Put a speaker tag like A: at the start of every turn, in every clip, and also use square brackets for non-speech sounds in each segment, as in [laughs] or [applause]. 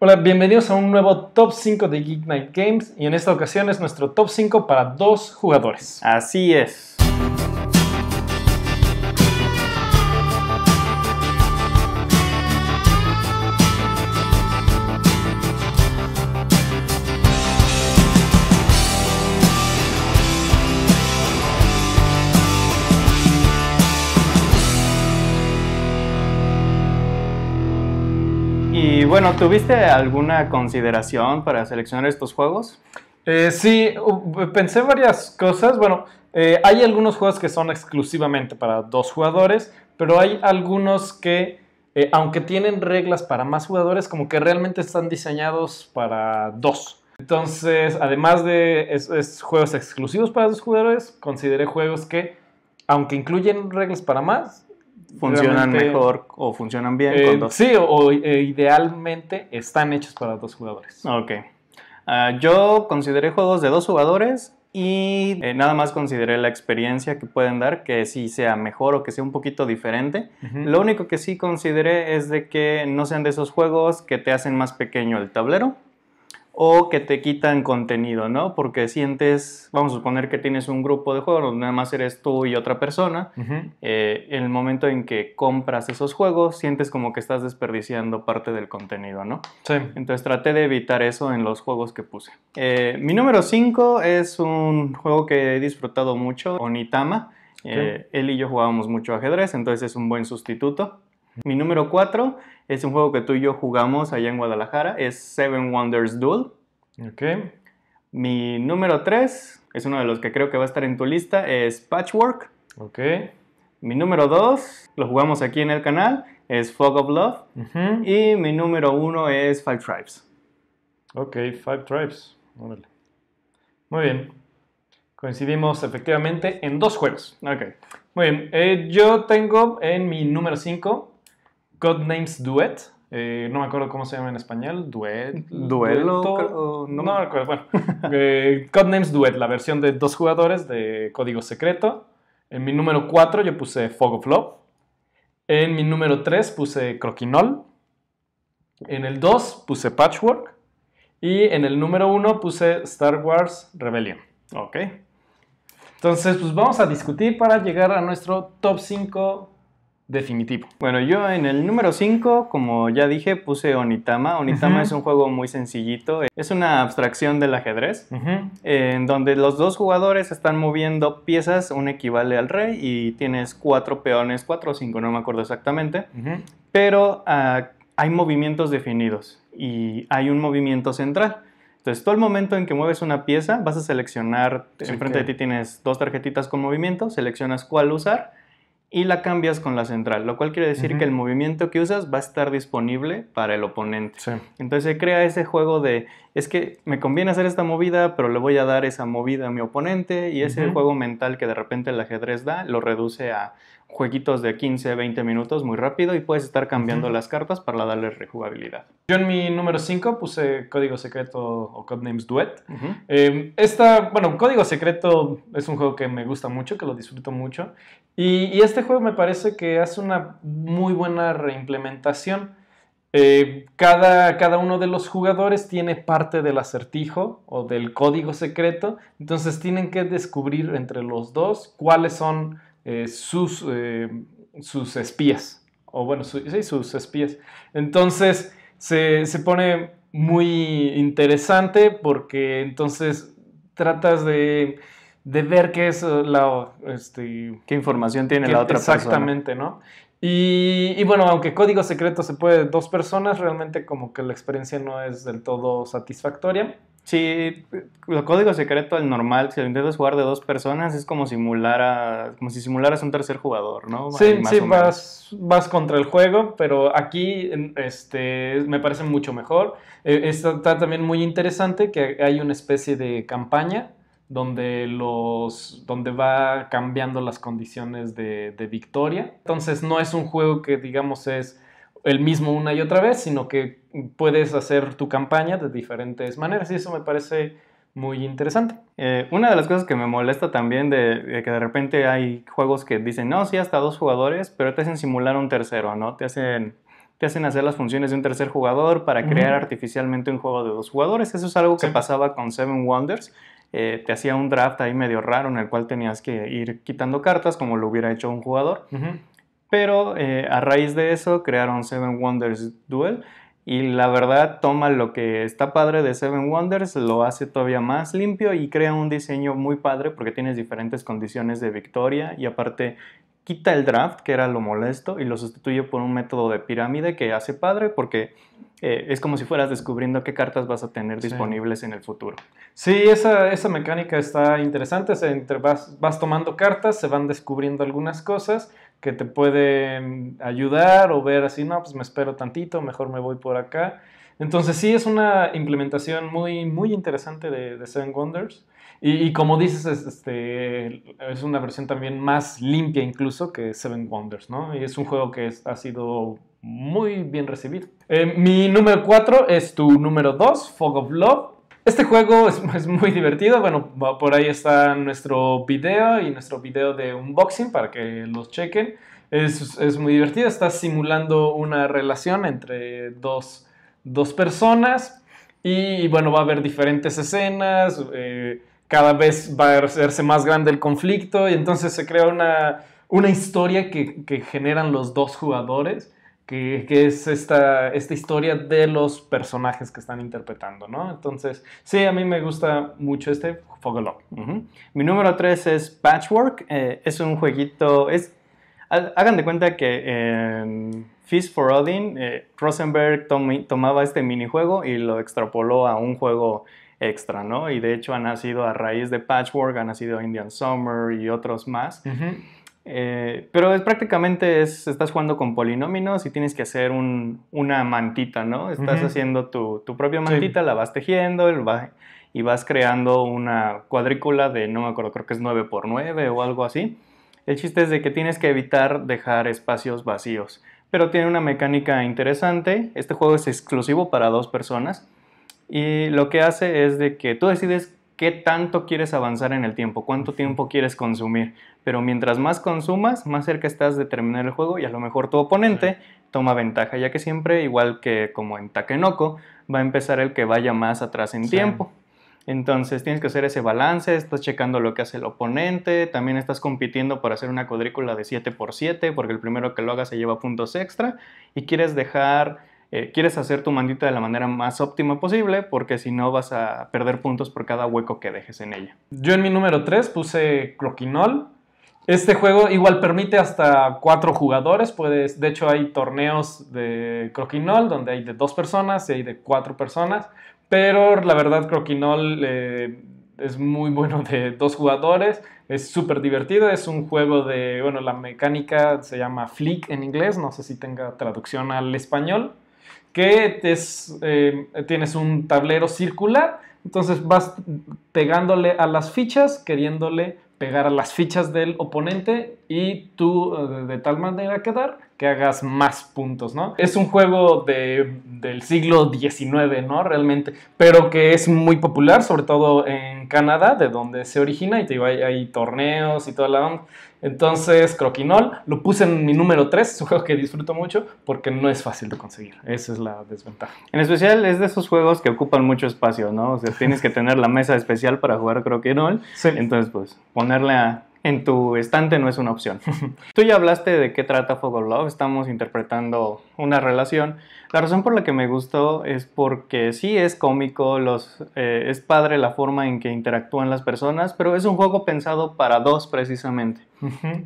A: Hola, bienvenidos a un nuevo top 5 de Geek Night Games y en esta ocasión es nuestro top 5 para dos jugadores. Así es.
B: ¿tuviste alguna consideración para
A: seleccionar estos juegos? Eh, sí, pensé varias cosas. Bueno, eh, hay algunos juegos que son exclusivamente para dos jugadores, pero hay algunos que, eh, aunque tienen reglas para más jugadores, como que realmente están diseñados para dos. Entonces, además de es, juegos exclusivos para dos jugadores, consideré juegos que, aunque incluyen reglas para más, funcionan mejor o
B: funcionan bien eh, Sí,
A: o, eh, idealmente están hechos para dos jugadores.
B: Ok. Ah, yo consideré juegos de dos jugadores y eh, nada más consideré la experiencia que pueden dar, que sí sea mejor o que sea un poquito diferente. Lo único que sí consideré es de que no sean de esos juegos que te hacen más pequeño el tablero o que te quitan contenido, ¿no? Porque sientes, vamos a suponer que tienes un grupo de juegos donde nada más eres tú y otra persona, eh, el momento en que compras esos juegos, sientes como que estás desperdiciando parte del contenido, ¿no? Sí. Entonces traté de evitar eso en los juegos que puse. Eh, mi número 5 es un juego que he disfrutado mucho, Onitama. Eh, él y yo jugábamos mucho ajedrez, entonces es un buen sustituto. Mi número 4 es un juego que tú y yo jugamos allá en Guadalajara, es Seven Wonders Duel. Ok. Mi número 3 es uno de los que creo que va a estar en tu lista, es Patchwork. Ok. Mi número 2, lo jugamos aquí en el canal, es Fog of Love. Y mi número 1 es Five Tribes. Ok,
A: Five Tribes. Órale. Muy bien. Coincidimos efectivamente en dos juegos. Ok. Muy bien. Eh, yo tengo en mi número 5 Codenames Duet. Eh, no me acuerdo cómo se llama en español. Duet. Duelo. no, me acuerdo. Bueno, Codenames [laughs] eh, Duet, la versión de dos jugadores de código secreto. En mi número 4 yo puse Fog of Love. En mi número 3 puse Croquinol. En el 2 puse Patchwork. Y en el número 1 puse Star Wars Rebellion. Ok. Entonces, pues vamos a discutir para llegar a nuestro top 5 definitivo. Bueno, yo en
B: el número 5, como ya dije, puse Onitama. Onitama es un juego muy sencillito. Es una abstracción del ajedrez, en donde los dos jugadores están moviendo piezas, un equivale al rey y tienes cuatro peones, cuatro o cinco, no me acuerdo exactamente, pero ah, hay movimientos definidos y hay un movimiento central. Entonces, todo el momento en que mueves una pieza, vas a seleccionar, enfrente de ti tienes dos tarjetitas con movimiento, seleccionas cuál usar y la cambias con la central, lo cual quiere decir que el movimiento que usas va a estar disponible para el oponente. Entonces se crea ese juego de, es que me conviene hacer esta movida, pero le voy a dar esa movida a mi oponente y ese juego mental que de repente el ajedrez da, lo reduce a, jueguitos de 15, 20 minutos muy rápido y puedes estar cambiando las cartas para darle rejugabilidad.
A: Yo en mi número 5 puse Código Secreto o Codenames Duet. Em, esta, bueno, Código Secreto es un juego que me gusta mucho, que lo disfruto mucho. Y, este juego me parece que hace una muy buena reimplementación. Eh, cada, cada, uno de los jugadores tiene parte del acertijo o del código secreto, entonces tienen que descubrir entre los dos cuáles son eh, sus, eh, sus espías, o bueno, sí, sus espías. Entonces se, pone muy interesante porque entonces tratas de ver qué es eh, la... Este, qué información tiene la otra exactamente, persona. Exactamente, ¿no? Y, y, bueno, aunque código secreto se puede dos personas, realmente como que la experiencia no es del todo satisfactoria.
B: Sí, el código secreto, el normal, si lo intentas jugar de dos personas, es como simular
A: a, como si simularas un tercer jugador,
B: ¿no? Sí, sí,
A: vas, vas contra el juego, pero aquí este, me parece mucho mejor. E, está también muy interesante que hay una especie de campaña donde los donde va cambiando las condiciones de victoria. Entonces no es un juego que digamos es el mismo una y otra vez, sino que puedes hacer tu campaña de diferentes maneras y eso me parece muy interesante. Eh, una de las cosas que me molesta también de, que
B: de repente hay juegos que dicen, no, sí, hasta dos jugadores, pero te hacen simular un tercero, ¿no? Te hacen, te hacen hacer las funciones de un tercer jugador para crear artificialmente un juego de dos jugadores. Eso es algo que pasaba con Seven Wonders. Eh, te hacía un draft ahí medio raro en el cual tenías que ir quitando cartas como lo hubiera hecho un jugador. Pero eh, a raíz de eso crearon Seven Wonders Duel y la verdad toma lo que está padre de Seven Wonders, lo hace todavía más limpio y crea un diseño muy padre porque tienes diferentes condiciones de victoria y aparte quita el draft, que era lo molesto, y lo sustituye por un método de pirámide que hace padre porque eh, es como si fueras descubriendo qué cartas vas a tener disponibles
A: en el futuro. Sí, esa, mecánica está interesante, se vas, vas tomando cartas, se van descubriendo algunas cosas que te pueden ayudar o ver así, no, pues me espero tantito, mejor me voy por acá. Entonces sí es una implementación muy, muy interesante de, Seven Wonders. Y, como dices, es, este, es una versión también más limpia incluso que Seven Wonders, ¿no? Y es un juego que ha sido muy bien recibido. Eh, mi número 4 es tu número 2, Fog of Love. Este juego es, muy divertido. Bueno, por ahí está nuestro video y nuestro video de unboxing para que los chequen. Es, muy divertido. Está simulando una relación entre dos, dos personas. Y, bueno, va a haber diferentes escenas. Eh, cada vez va a hacerse más grande el conflicto. Y entonces se crea una, una historia que, que generan los dos jugadores que, es esta, esta historia de los personajes que están interpretando, ¿no? Entonces, sí, a mí me gusta mucho este Fogoló. Mi número tres es Patchwork.
B: Eh, es un jueguito. Es, hagan de cuenta que en Feast for Odin, eh, Rosenberg tomaba este minijuego y lo extrapoló a un juego extra, ¿no? Y de hecho ha nacido a raíz de Patchwork, ha nacido Indian Summer y otros más. Eh, pero es prácticamente, es, estás jugando con polinóminos y tienes que hacer una mantita, ¿no? Estás haciendo tu, tu, propia mantita, la vas tejiendo el y vas creando una cuadrícula de, no me acuerdo, creo que es 9 por 9 o algo así. El chiste es de que tienes que evitar dejar espacios vacíos. Pero tiene una mecánica interesante. Este juego es exclusivo para dos personas. Y lo que hace es de que tú decides qué tanto quieres avanzar en el tiempo, cuánto tiempo quieres consumir. Pero mientras más consumas, más cerca estás de terminar el juego y a lo mejor tu oponente toma ventaja, ya que siempre, igual que como en Takenoko, va a empezar el que vaya más atrás en tiempo. Entonces tienes que hacer ese balance, estás checando lo que hace el oponente, también estás compitiendo por hacer una cuadrícula de 7x7, porque el primero que lo haga se lleva puntos extra y quieres dejar eh, quieres hacer tu mandita de la manera más óptima posible porque si no vas
A: a perder puntos por cada hueco que dejes en ella. Yo en mi número 3 puse croquinol. Este juego igual permite hasta cuatro jugadores, puedes, de hecho hay torneos de croquinol donde hay de dos personas y hay de cuatro personas, pero la verdad croquinol eh, es muy bueno de dos jugadores, es súper divertido, es un juego de, bueno, la mecánica se llama flick en inglés, no sé si tenga traducción al español, que eh, tienes un tablero circular, entonces vas pegándole a las fichas, queriéndole pegar a las fichas del oponente y tú eh, de, tal manera quedar que hagas más puntos, ¿no? Es un juego del siglo XIX, ¿no? Realmente, pero que es muy popular, sobre todo en Canadá, de donde se origina, y te hay, hay torneos y toda la onda. Entonces, Croquinol, lo puse en mi número 3, es un juego que disfruto mucho porque no es fácil de conseguir. Esa es la desventaja.
B: En especial es de esos juegos que ocupan mucho espacio, ¿no? O sea, tienes que tener la mesa especial para jugar Croquinol. Entonces, pues, ponerle a en tu estante no es una opción. [laughs] Tú ya hablaste de qué trata Fog Love, estamos interpretando una relación. La razón por la que me gustó es porque sí es cómico, eh, es padre la forma en que interactúan las personas, pero es un juego pensado para dos precisamente.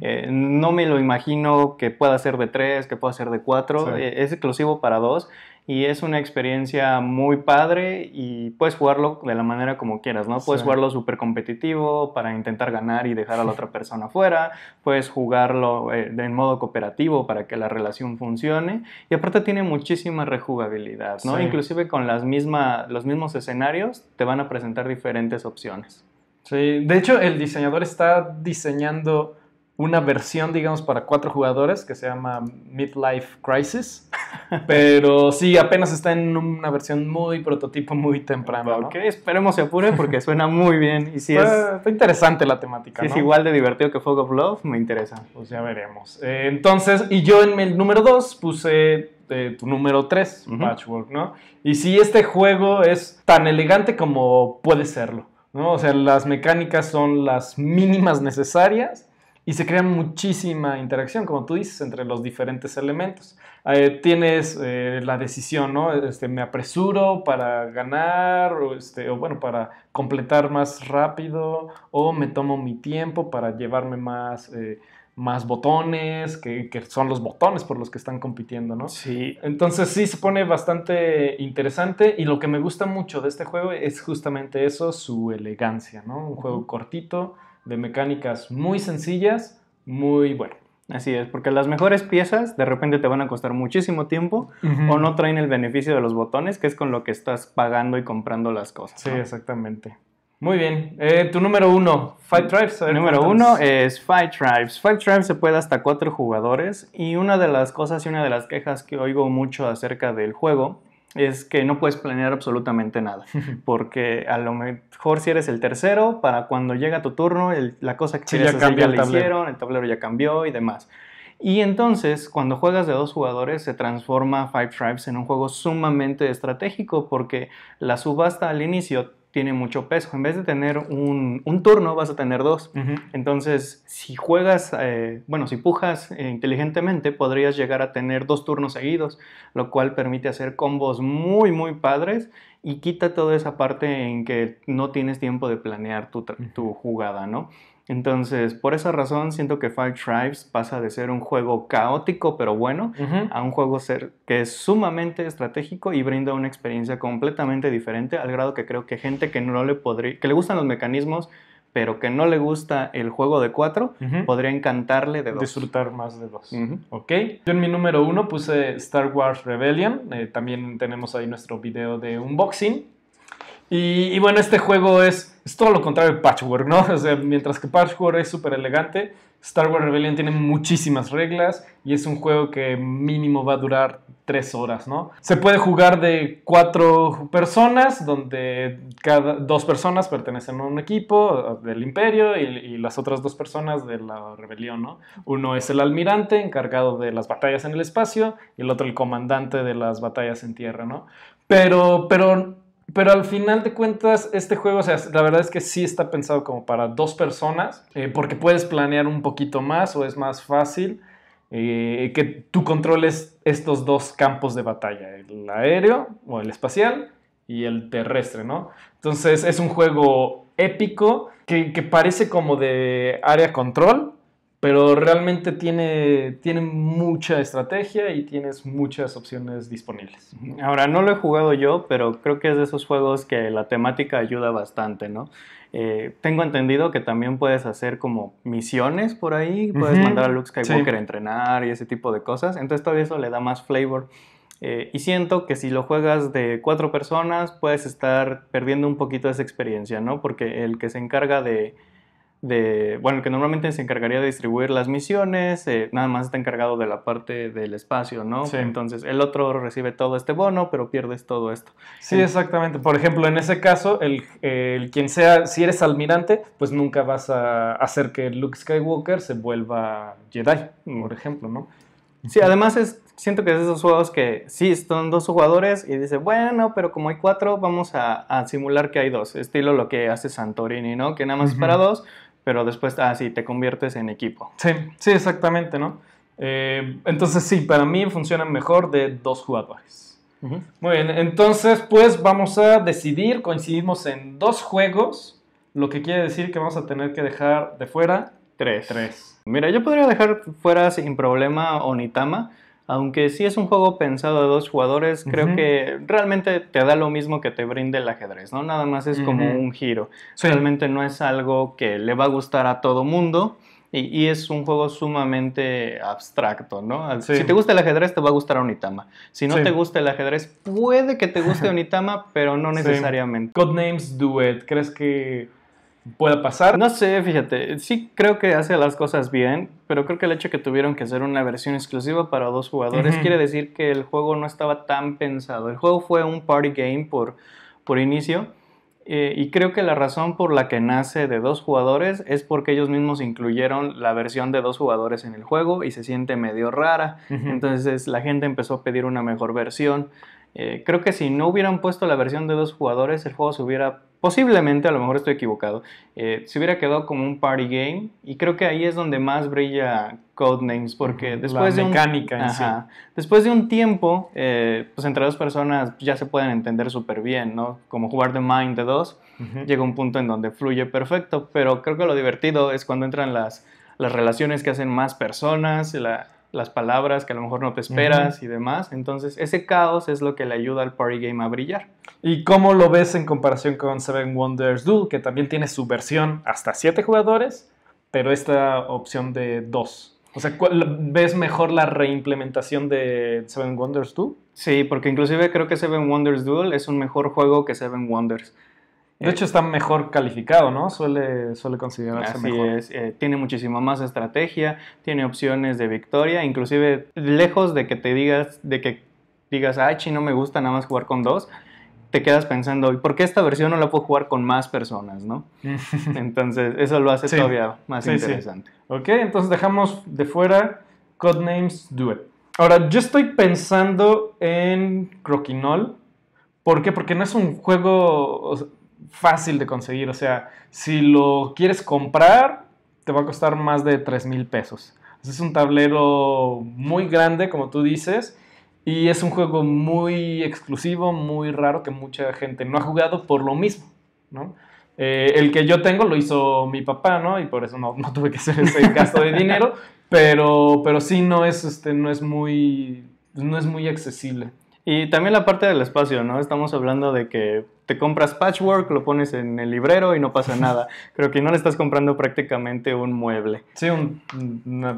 B: Eh, no me lo imagino que pueda ser de tres, que pueda ser de cuatro, eh, es exclusivo para dos y es una experiencia muy padre y puedes jugarlo de la manera como quieras, ¿no? Puedes jugarlo súper competitivo para intentar ganar y dejar a la [laughs] otra persona fuera, puedes jugarlo eh, en modo cooperativo para que la relación funcione y aparte tiene muchísima rejugabilidad, ¿no? Inclusive con las misma, los mismos escenarios
A: te van a presentar diferentes opciones. Sí, de hecho el diseñador está diseñando una versión, digamos, para cuatro jugadores que se llama Midlife Crisis pero sí, apenas está en una versión muy prototipo, muy temprana. Ok, esperemos se apure porque suena muy bien. Y sí es. interesante la temática. Si es igual de divertido que Fog of Love, me interesa. Pues ya veremos. Eh, entonces, y yo en el número 2 puse eh, tu número 3, Patchwork, ¿no? Y si este juego es tan elegante como puede serlo, ¿no? O sea, las mecánicas son las mínimas necesarias y se crea muchísima interacción, como tú dices, entre los diferentes elementos. Eh, tienes eh, la decisión, ¿no? Este, me apresuro para ganar, este, o, bueno, para completar más rápido, o me tomo mi tiempo para llevarme más, eh, más botones, que, que, son los botones por los que están compitiendo, ¿no? Sí. Entonces sí se pone bastante interesante y lo que me gusta mucho de este juego es justamente eso, su elegancia, ¿no? Un juego cortito, de mecánicas muy sencillas, muy bueno. Así es, porque las mejores piezas de repente te van a costar muchísimo
B: tiempo o no traen el beneficio de los botones, que es con lo que estás pagando y comprando las cosas. Sí, exactamente.
A: Muy bien. Eh, tu número uno, Five Tribes. El número uno
B: es Five Tribes. Five Tribes se puede hasta cuatro jugadores y una de las cosas y una de las quejas que oigo mucho acerca del juego es que no puedes planear absolutamente nada, [laughs] porque a lo mejor si eres el tercero, para cuando llega tu turno, la cosa que ya, el tablero ya cambió y demás. Y entonces, cuando juegas de dos jugadores, se transforma Five Tribes en un juego sumamente estratégico porque la subasta al inicio tiene mucho peso. En vez de tener un, turno, vas a tener dos. Entonces, si juegas, eh, bueno, si pujas eh, inteligentemente, podrías llegar a tener dos turnos seguidos, lo cual permite hacer combos muy, muy padres y quita toda esa parte en que no tienes tiempo de planear tu, tu jugada, ¿no? Entonces, por esa razón siento que Five Tribes pasa de ser un juego caótico pero bueno a un juego ser, que es sumamente estratégico y brinda una experiencia completamente diferente al grado que creo que gente que no le podría, que le gustan los mecanismos pero que no le gusta el juego de cuatro,
A: podría encantarle de dos. Disfrutar más de dos. Ok. Yo en mi número uno puse Star Wars Rebellion. Eh, también tenemos ahí nuestro video de unboxing y, bueno, este juego es, todo lo contrario de Patchwork, ¿no? [laughs] O sea, mientras que Patchwork es súper elegante, Star Wars Rebellion tiene muchísimas reglas y es un juego que mínimo va a durar tres horas, ¿no? Se puede jugar de cuatro personas, donde cada dos personas pertenecen a un equipo del imperio y, las otras dos personas de la rebelión, ¿no? Uno es el almirante encargado de las batallas en el espacio y el otro el comandante de las batallas en tierra, ¿no? Pero, pero pero al final de cuentas, este juego, o sea, la verdad es que sí está pensado como para dos personas, eh, porque puedes planear un poquito más o es más fácil eh, que tú controles estos dos campos de batalla, el aéreo o el espacial y el terrestre, ¿no? Entonces es un juego épico que, que parece como de área control, pero realmente tiene, tiene, mucha estrategia y tienes muchas opciones disponibles.
B: Ahora, no lo he jugado yo, pero creo que es de esos juegos que la temática ayuda bastante, ¿no? Eh, tengo entendido que también puedes hacer como misiones por ahí, puedes mandar a Luke Skywalker a entrenar y ese tipo de cosas, entonces todavía eso le da más flavor. Eh, y siento que si lo juegas de cuatro personas, puedes estar perdiendo un poquito esa experiencia, ¿no? Porque el que se encarga de de, bueno, el que normalmente se encargaría de distribuir las misiones, eh, nada más está encargado de la parte del espacio, ¿no? Entonces
A: el otro recibe todo este bono, pero pierdes todo esto.
B: Sí, exactamente. Por ejemplo, en
A: ese caso, el, el, quien sea, si eres almirante, pues nunca vas a hacer que Luke Skywalker se vuelva Jedi, mm. por ejemplo, ¿no? Sí, además es, siento que es de esos juegos
B: que sí, son dos jugadores y dice, bueno, pero como hay cuatro, vamos a, simular que hay dos. Estilo lo que hace Santorini, ¿no? Que nada más es para dos, pero después, ah, sí, te conviertes en
A: equipo. Sí, sí, exactamente, ¿no? Eh, entonces sí, para mí funcionan mejor de dos jugadores. Muy bien, entonces pues vamos a decidir, coincidimos en dos juegos, lo que quiere decir que vamos a tener que dejar de fuera tres.
B: tres. Mira, yo podría dejar fuera sin problema Onitama. Aunque sí es un juego pensado a dos jugadores, creo que realmente te da lo mismo que te brinde el ajedrez, ¿no? Nada más es como un giro. Realmente no es algo que le va a gustar a todo mundo. Y, es un juego sumamente abstracto, ¿no? Si te gusta el ajedrez, te va a gustar unitama. Si no te gusta el ajedrez, puede que te guste [laughs] Onitama, pero no necesariamente. Codenames Duet, ¿crees que pueda pasar. No sé, fíjate, sí creo que hace las cosas bien, pero creo que el hecho que tuvieron que hacer una versión exclusiva para dos jugadores quiere decir que el juego no estaba tan pensado. El juego fue un party game por, por inicio. Eh, y creo que la razón por la que nace de dos jugadores es porque ellos mismos incluyeron la versión de dos jugadores en el juego y se siente medio rara. Entonces la gente empezó a pedir una mejor versión. Eh, creo que si no hubieran puesto la versión de dos jugadores, el juego se hubiera posiblemente, a lo mejor estoy equivocado, eh, se hubiera quedado como un party game y creo que ahí es donde más brilla Codenames porque después mecánica de un, después de un tiempo, eh, pues entre dos personas ya se pueden entender súper bien, ¿no? Como jugar The Mind de dos, llega un punto en donde fluye perfecto, pero creo que lo divertido es cuando entran las, las relaciones que hacen más personas, la, las palabras que a lo mejor no te esperas y demás.
A: Entonces, ese caos es lo que le ayuda al party game a brillar. ¿Y cómo lo ves en comparación con Seven Wonders Duel, que también tiene su versión hasta siete jugadores, pero esta opción de dos O sea, ¿ves mejor la reimplementación de Seven Wonders Duel? Sí, porque inclusive creo que Seven Wonders Duel es un mejor juego que Seven Wonders.
B: De eh, hecho, está mejor calificado, ¿no? Suele, suele
A: considerarse Así mejor.
B: Es. Eh, tiene muchísima más estrategia, tiene opciones de victoria, inclusive lejos de que te digas, de que digas, ah, chi, no me gusta nada más jugar con dos, te quedas pensando, ¿y por qué esta versión no la puedo jugar con más personas, no? [laughs] entonces, eso lo hace todavía más interesante.
A: Ok, entonces dejamos de fuera Codenames Do Ahora, yo estoy pensando en Croquinol. ¿Por qué? Porque no es un juego fácil de conseguir. O sea, si lo quieres comprar, te va a costar más de 3 mil pesos. Es un tablero muy grande, como tú dices, y es un juego muy exclusivo, muy raro, que mucha gente no ha jugado por lo mismo, ¿no? Eh, el que yo tengo lo hizo mi papá, ¿no? Y por eso no, no tuve que hacer ese gasto de dinero, [laughs] pero, pero sí no es, este, no es muy, no es muy
B: accesible. Y también la parte del espacio, ¿no? Estamos hablando de que te compras patchwork, lo pones en el librero y no pasa nada. [laughs] Creo que no le estás comprando prácticamente un mueble.
A: Sí, un,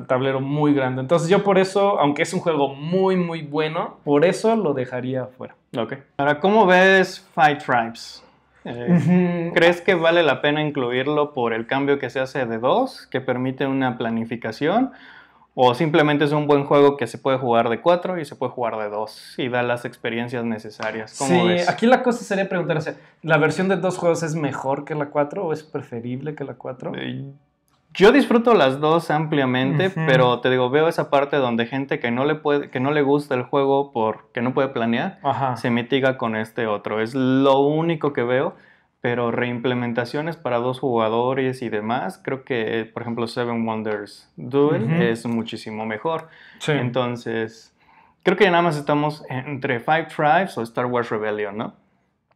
A: tablero muy grande. Entonces yo por eso, aunque es un juego muy, muy bueno, por eso lo dejaría afuera. Ok. Ahora, ¿cómo ves Fight Tribes? Eh,
B: [laughs] ¿Crees que vale la pena incluirlo por el cambio que se hace de dos, que permite una planificación? O simplemente es un buen juego que se puede jugar de cuatro y se puede jugar de dos y da las experiencias necesarias. sí, aquí
A: la cosa sería preguntarse, ¿la versión de dos juegos es mejor que la cuatro o es preferible que la cuatro? Eh,
B: yo disfruto las dos ampliamente, pero te digo, veo esa parte donde gente que no le que no le gusta el juego porque no puede planear, se mitiga con este otro. Es lo único que veo pero reimplementaciones para dos jugadores y demás, creo que, por ejemplo, Seven Wonders Duel es muchísimo mejor. Entonces, creo que nada más estamos entre Five Tribes o Star Wars Rebellion, ¿no?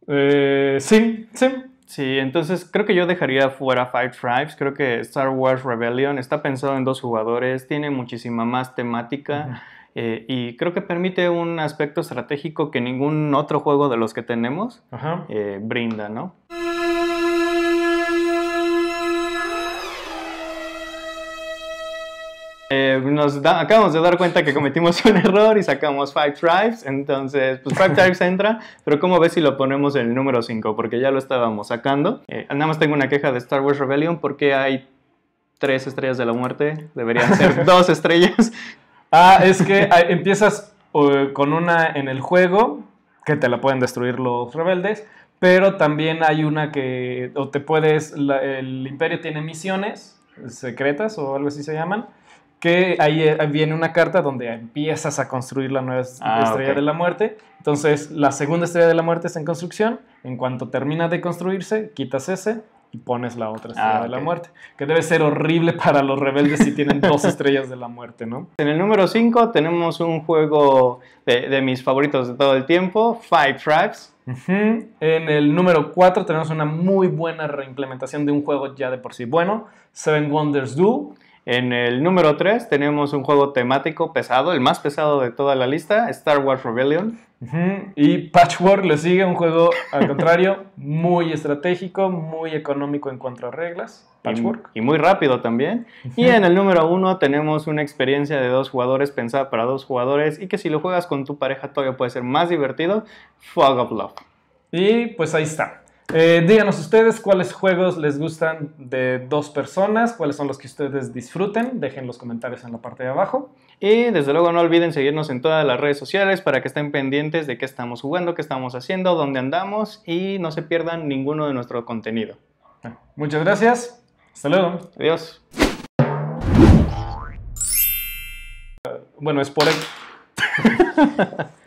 A: Eh, sí, sí.
B: Sí, entonces creo que yo dejaría fuera Five Tribes. Creo que Star Wars Rebellion está pensado en dos jugadores, tiene muchísima más temática. Eh, y creo que permite un aspecto estratégico que ningún otro juego de los que tenemos eh, brinda, ¿no? Eh, nos acabamos de dar cuenta que cometimos [laughs] un error y sacamos Five Tribes, entonces pues, Five Tribes [laughs] entra, pero ¿cómo ves si lo ponemos en el número 5? Porque ya lo estábamos sacando. Eh, nada más tengo una queja de Star Wars Rebellion porque hay tres estrellas de la muerte,
A: deberían ser [laughs] dos estrellas. Ah, es que ah, empiezas con una en el juego, que te la pueden destruir los rebeldes, pero también hay una que, o te puedes, el imperio tiene misiones secretas o algo así se llaman que ahí eh, viene una carta donde empiezas a construir la nueva ah, estrella de la muerte. Entonces, la segunda estrella de la muerte está en construcción. En cuanto termina de construirse, quitas ese y pones la otra estrella ah, de la muerte. Que debe ser horrible [laughs] para los rebeldes si tienen dos [laughs] estrellas de la muerte, ¿no? En el número 5 tenemos un juego de, mis favoritos de todo el tiempo, Five Tribes. En el número 4 tenemos una muy buena reimplementación de un juego ya de por sí bueno, Seven Wonders Duel en
B: el número 3 tenemos un juego temático pesado, el más pesado de toda la lista, Star Wars
A: Rebellion. Y Patchwork le sigue, un juego al contrario, muy estratégico, muy económico en cuanto reglas. Patchwork. Y, muy rápido también. Y en el
B: número 1 tenemos una experiencia de dos jugadores pensada para dos jugadores y que si lo juegas con tu pareja
A: todavía puede ser más divertido, Fog of Love. Y pues ahí está. Eh, díganos ustedes cuáles juegos les gustan de dos personas, cuáles son los que ustedes disfruten. Dejen los comentarios en la parte de abajo. Y desde luego no olviden seguirnos en todas
B: las redes sociales para que estén pendientes de qué estamos jugando, qué estamos haciendo, dónde andamos y no se pierdan ninguno de nuestro
A: contenido. muchas gracias. Hasta luego. Adiós. Bueno, es por... [laughs]